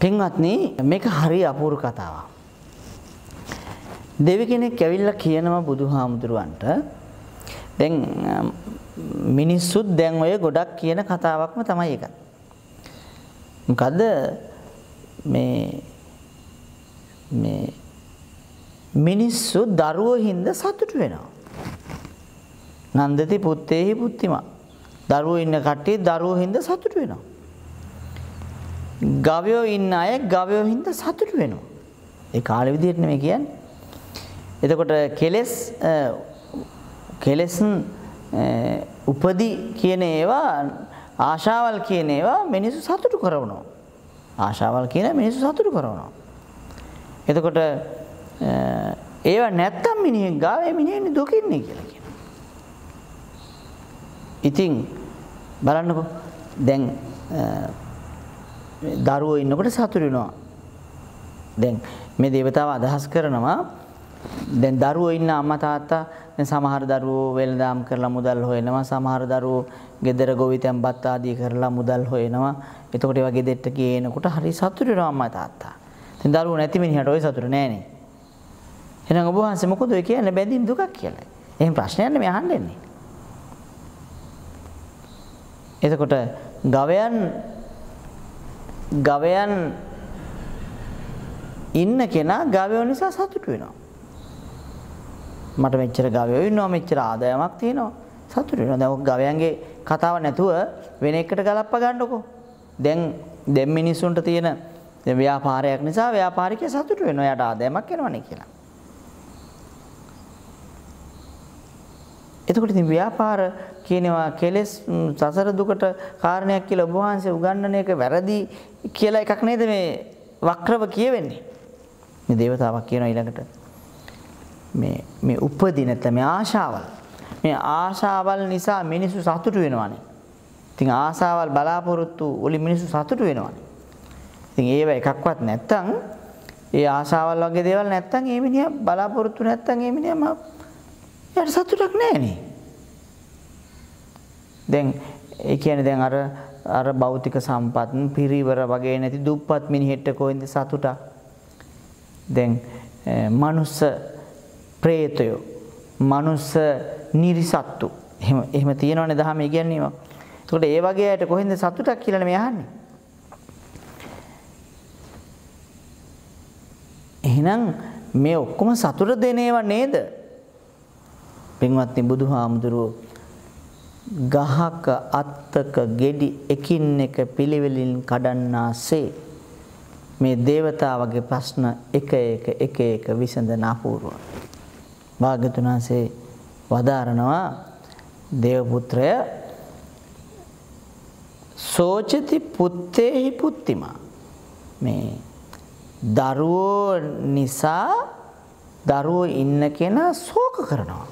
පින්වත්නි මේක හරි අපූර්ව කතාවක්. දෙවි කෙනෙක් ඇවිල්ලා කියනවා බුදුහාමුදුරුවන්ට දැන් මිනිස්සුත් දැන් ඔය ගොඩක් කියන කතාවක්ම තමයි ඒක. මොකද මේ මේ මිනිස්සු දරුවෝ හින්ද සතුටු වෙනවා. නන්දති පුත්තේහි පුත්තිමා. දරුවෝ ඉන්න කට්ටිය දරුවෝ හින්ද සතුටු වෙනවා. ගවයෝ ඉන්න අය ගවයෝ හින්දා සතුට වෙනවා. ඒ කාලෙ විදිහට නෙමෙයි කියන්නේ. එතකොට කෙලස් කෙලස් උපදි කියන ඒවා ආශාවල් කියන ඒවා මිනිස්සු සතුටු කරවනවා. ආශාවල් කියන මිනිස්සු සතුටු කරවනවා. එතකොට ඒවා නැත්තම් මිනිහෙක් ගාව ඒ මිනිහෙන්නේ දුකින්නේ කියලා කියනවා. ඉතින් බලන්නකෝ දැන් දරුවෝ ඉන්නකොට සතුටු වෙනවා. දැන් මේ దేవතාව අදහස් කරනවා දැන් දරුවෝ ඉන්න අම්මා තාත්තා දැන් සමහර දරුවෝ වෙළඳාම් කරලා මුදල් හොයනවා සමහර දරුවෝ ගෙදර ගොවිතැන්පත් ආදී කරලා මුදල් හොයනවා. එතකොට ඒවා ගෙදෙට්ට ගේනකොට හරි සතුටු වෙනවා අම්මා තාත්තා. දැන් දරුවෝ නැති මිනිහට ওই සතුට නෑනේ. එහෙනම් ඔබ වහන්සේ මොකද ඔය කියන්නේ බැඳීම් දුකක් කියලා. එහෙනම් ප්‍රශ්නයක් නෙමෙයි අහන්නේ. එතකොට ගවයන් ගවයන් ඉන්න කෙනා ගවයෝ නිසා සතුටු වෙනවා. මට මෙච්චර ගවයෝ ඉන්නවා මෙච්චර ආදායමක් තියෙනවා සතුටු වෙනවා. දැන් ඔය ගවයන්ගේ කතාව නැතුව වෙන එකට ගලප්ප ගන්නකො. දැන් දැන් මිනිසුන්ට තියෙන දැන් ව්‍යාපාරයක් නිසා ව්‍යාපාරිකයා සතුටු වෙනවා. එයාට ආදායමක් එනවනේ කියලා. එතකොට ඉතින් ව්‍යාපාර කියනවා කෙලෙස් සසර දුකට කාරණයක් කියලා ඔබ වහන්සේ උගන්වන එක වැරදි කියලා එකක් නේද මේ වක්‍රව කියවෙන්නේ. මේ దేవතාවක් කියනවා ඊළඟට මේ මේ උපදින මේ ආශාවල් මේ ආශාවල් නිසා මිනිස්සු සතුටු වෙනවානේ. ඉතින් ආශාවල් බලාපොරොත්තු වලින් මිනිස්සු සතුටු වෙනවානේ. ඉතින් ඒව එකක්වත් නැත්තම් ඒ ආශාවල් වගේ දේවල් නැත්තම් ඒ මිනිහා බලාපොරොත්තු නැත්තම් ඒ මිනිහා එයාට සතුටක් නැහැ නේ. දැන් ඒ කියන්නේ දැන් අර අර භෞතික සම්පත් පිරිවර වගේ නැති දුප්පත් මිනිහෙට කොහෙන්ද සතුටක්? දැන් මනුස්ස പ്രേතය, මනුස්ස නිර්සත්තු. එහෙම එහෙම තියෙනවනේ දහමේ කියන්නේ ඒවා. ඒකට ඒ වගේ අයට කොහෙන්ද සතුටක් කියලා මේ අහන්නේ. එහෙනම් මේ ඔක්කොම සතුට දෙන ඒවා නේද? පින්වත්නි බුදුහාමුදුරුවෝ ගහක අත්තක ගෙඩි එකින් එක පිළිවෙලින් කඩන්නාසේ මේ దేవතාවගේ ප්‍රශ්න එක එක එක එක විසඳන අපූර්ව. භාග්‍යතුන්සේ වදාරනවා දේව පුත්‍රය සෝචති පුත්තේහි පුත්තිමා මේ දරුවෝ නිසා දරුවෝ ඉන්න කෙනා ශෝක කරනවා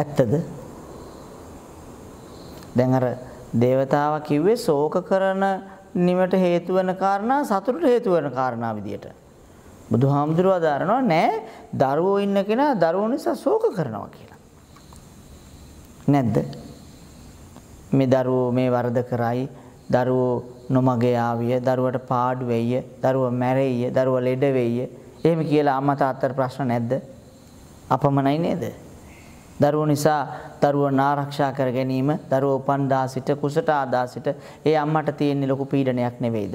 ඇත්තද? දැන් අර దేవතාවා කිව්වේ ශෝක කරන නිවට හේතු වෙන කාරණා සතුටට හේතු වෙන කාරණා විදියට. බුදුහාමුදුරුවෝ දාරනවා නෑ දරුවෝ ඉන්න කෙනා දරුවෝ නිසා ශෝක කරනවා කියලා. නැද්ද? මේ දරුවෝ මේ වරද කරයි, දරුවෝ නොමගේ ආවිය, දරුවට පාඩු වෙయ్య, දරුවා මැරෙయ్య, දරුවා ලෙඩ වෙయ్య. එහෙම කියලා අම්මා තාත්තට ප්‍රශ්න නැද්ද? අපමණයි නේද? දරුවෝ නිසා දරුවන් ආරක්ෂා කර ගැනීම දරුවෝ උපන්දා සිට කුසට ආදා සිට ඒ අම්මට තියෙන ලොකු පීඩනයක් නෙවෙයිද?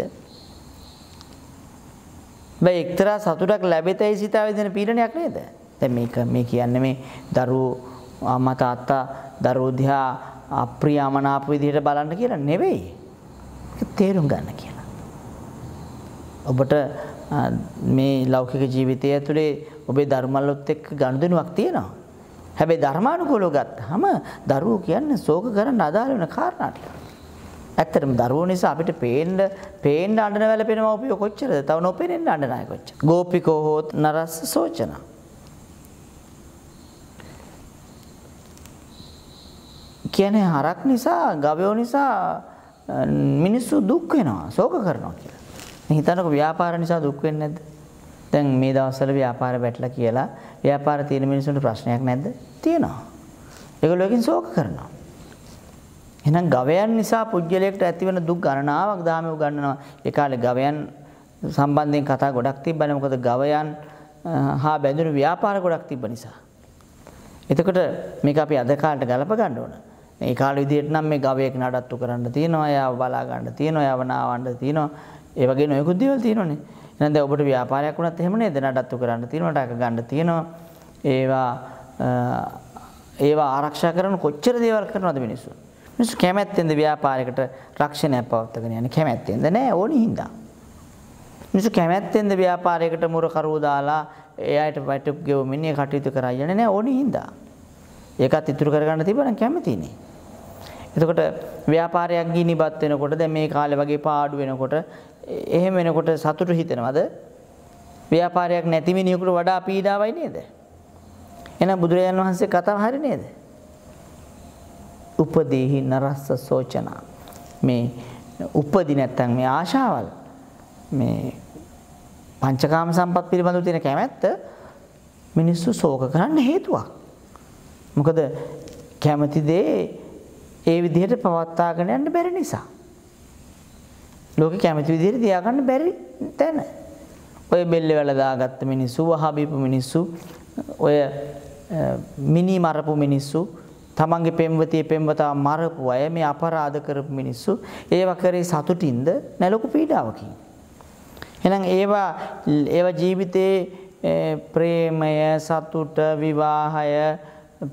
බෑ එක්තරා සතුටක් ලැබෙතයි සිත ආවේදන පීඩනයක් නේද? දැන් මේක මේ කියන්නේ මේ දරුවෝ අම්මා තාත්තා දරුවෝ දිහා අප්‍රියමනාප විදිහට බලන්න කියලා නෙවෙයි. තේරුම් ගන්න කියලා. ඔබට මේ ලෞකික ජීවිතය ඇතුලේ ඔබේ ධර්මවලුත් එක්ක ගනුදෙනුවක් තියෙනවා. හැබැයි ධර්මානුකූලව ගත්තාම දරුවෝ කියන්නේ ශෝක කරන්න අදාළ වෙන කාරණා ටික. ඇත්තටම දරුවෝ නිසා අපිට පේන්න පේන්න අඬන වැළපෙනවා අපි කොච්චරද? තව නොපෙනෙන්න අඬන අය කොච්චර. ගෝපිකෝ හෝත් නරස්ස සෝචන. කියන්නේ හරක් නිසා, ගවයෝ නිසා මිනිස්සු දුක් වෙනවා, ශෝක කරනවා කියලා. හිතනකො ව්‍යාපාර නිසා දුක් වෙන්නේ නැද්ද? දැන් මේ දවස්වල ව්‍යාපාර වැටලා කියලා ව්‍යාපාර තියෙන මිනිසුන්ට ප්‍රශ්නයක් නැද්ද? තියෙනවා. ඒගොල්ලෝ එකකින් ශෝක කරනවා. එහෙනම් ගවයන් නිසා පුජ්‍යලයකට ඇතිවන දුක් ගණනාවක් ධාමයේ උගන්වනවා. ඒ කාලේ ගවයන් සම්බන්ධයෙන් කතා ගොඩක් තිබ්බනේ. මොකද ගවයන් හා බැඳුණු ව්‍යාපාර ගොඩක් තිබ්බ නිසා. එතකොට මේක අපි අද කාලට ගලප ගන්න ඕන. මේ කාලේ විදිහට නම් මේ ගවයෙක් නඩත්තු කරන්න තියෙනවා, එයාව බලා ගන්න තියෙනවා, එයාව නාවන්න තියෙනවා. ඒ වගේ නොයෙකුත් දේවල් තියෙනවනේ. එහෙනම් දැන් ඔබට ව්‍යාපාරයක් වුණත් එහෙම නේද නඩත්තු කරන්න තියෙනවා ටක ගන්න තියෙනවා ඒවා ඒවා ආරක්ෂා කරන කොච්චර දේවල් කරනවද මිනිස්සු මිනිස්සු කැමැත්තෙන්ද ව්‍යාපාරයකට රක්ෂණයක් පවත්වාගෙන යන්නේ කැමැත්තෙන්ද නෑ ඕනි හින්දා මිනිස්සු කැමැත්තෙන්ද ව්‍යාපාරයකට මුරකරුව දාලා එයාට වැටුප් ගෙවමින් ඒ කටයුතු කරා යන්නේ නෑ ඕනි හින්දා ඒකත් ඉතුරු කරගන්න තිබුණා කැමැතිනේ එතකොට ව්‍යාපාරයක් ගිනිපත් වෙනකොට දැන් මේ කාලේ වගේ පාඩු වෙනකොට එහෙම වෙනකොට සතුටු හිතෙනවද? ව්‍යාපාරයක් නැති මිනිහෙකුට වඩා පීඩාවයි නේද? එහෙනම් බුදුරජාන් වහන්සේ කතාව හරි නේද? උපදීහි නරස්ස සෝචන මේ උපදි නැත්තම් මේ ආශාවල් මේ පංචකාම සම්පත් පිළිබඳව තියෙන කැමැත්ත මිනිස්සු ශෝක කරන්න හේතුවක්. මොකද කැමති දේ ඒ විදිහට පවත්වාගෙන යන්න බැරි නිසා. ලෝක කැමති විදිහට තියාගන්න බැරි තැන. ඔය බෙල්ල වැල දාගත්ත මිනිස්සු, වහබීපු මිනිස්සු, ඔය මිනි මරපු මිනිස්සු, තමන්ගේ පෙම්වතිය පෙම්වතා මරපු අය මේ අපරාධ කරපු මිනිස්සු ඒව කරේ සතුටින්ද නැලොකු පීඩාවකින්. එහෙනම් ඒවා ඒවා ජීවිතේ ප්‍රේමය, සතුට, විවාහය,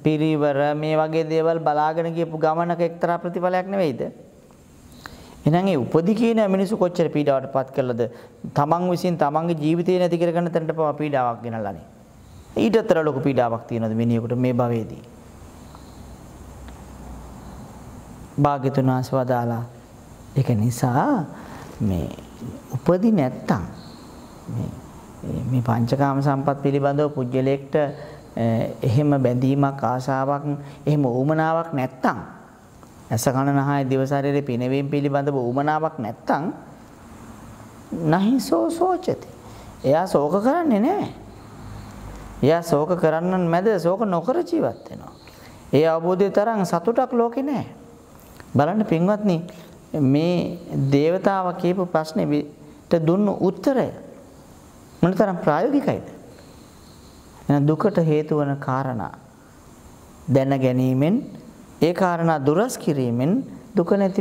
පිරිවර මේ වගේ දේවල් බලාගෙන ගියපු ගමනක එක්තරා ප්‍රතිඵලයක් නෙවෙයිද? එහෙනම් ඒ උපදි කියන මිනිස්සු කොච්චර පීඩාවටපත් කළද? තමන් විසින් තමන්ගේ ජීවිතය නැති කරගන්න තැනට පවා පීඩාවක් ගෙනල්ලානේ. ඊටතර ලොකු පීඩාවක් තියෙනවද මිනිහෙකුට මේ භවයේදී? භාග්‍යතුන් වහන්සේ වදාලා ඒක නිසා මේ උපදි නැත්තම් මේ මේ පංචකාම සම්පත් පිළිබඳව පුජ්‍යලෙක්ට එහෙම බැඳීමක් ආශාවක් එහෙම උමනාවක් නැත්තම් ඇස කන නහය දිව ශරීරේ පිනවීම පිළිබඳව උමනාවක් නැත්තම් නහිසෝ සෝචති. එයා ශෝක කරන්නේ නැහැ. එයා ශෝක කරන්නන් මැද ශෝක නොකර ජීවත් වෙනවා. ඒ අවබෝධය තරම් සතුටක් ලෝකේ නැහැ. බලන්න පින්වත්නි මේ దేవතාවා කියපු ප්‍රශ්නෙට දුන්නු උත්තරය මොනතරම් ප්‍රායෝගිකයිද? එහෙනම් දුකට හේතු වන කාරණා දැන ගැනීමෙන් ඒ කාරණා දුරස් කිරීමෙන් දුක නැති